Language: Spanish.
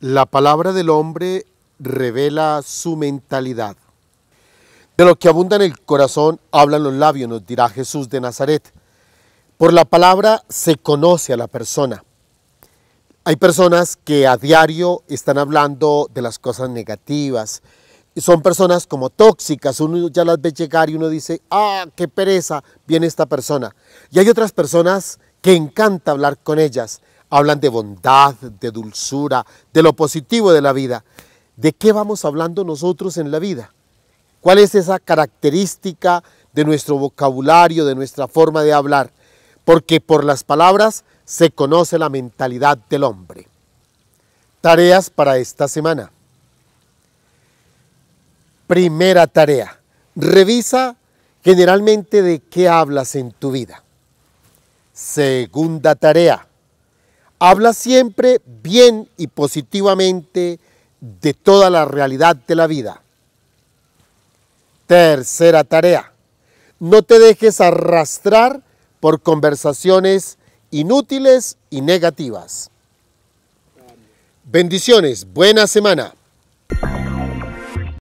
La palabra del hombre revela su mentalidad. De lo que abunda en el corazón hablan los labios, nos dirá Jesús de Nazaret. Por la palabra se conoce a la persona. Hay personas que a diario están hablando de las cosas negativas. Son personas como tóxicas, uno ya las ve llegar y uno dice, ah, qué pereza, viene esta persona. Y hay otras personas que encanta hablar con ellas, hablan de bondad, de dulzura, de lo positivo de la vida. ¿De qué vamos hablando nosotros en la vida? ¿Cuál es esa característica de nuestro vocabulario, de nuestra forma de hablar? Porque por las palabras se conoce la mentalidad del hombre. Tareas para esta semana. Primera tarea. Revisa generalmente de qué hablas en tu vida. Segunda tarea Habla siempre bien y positivamente de toda la realidad de la vida. Tercera tarea. No te dejes arrastrar por conversaciones inútiles y negativas. Bendiciones. Buena semana.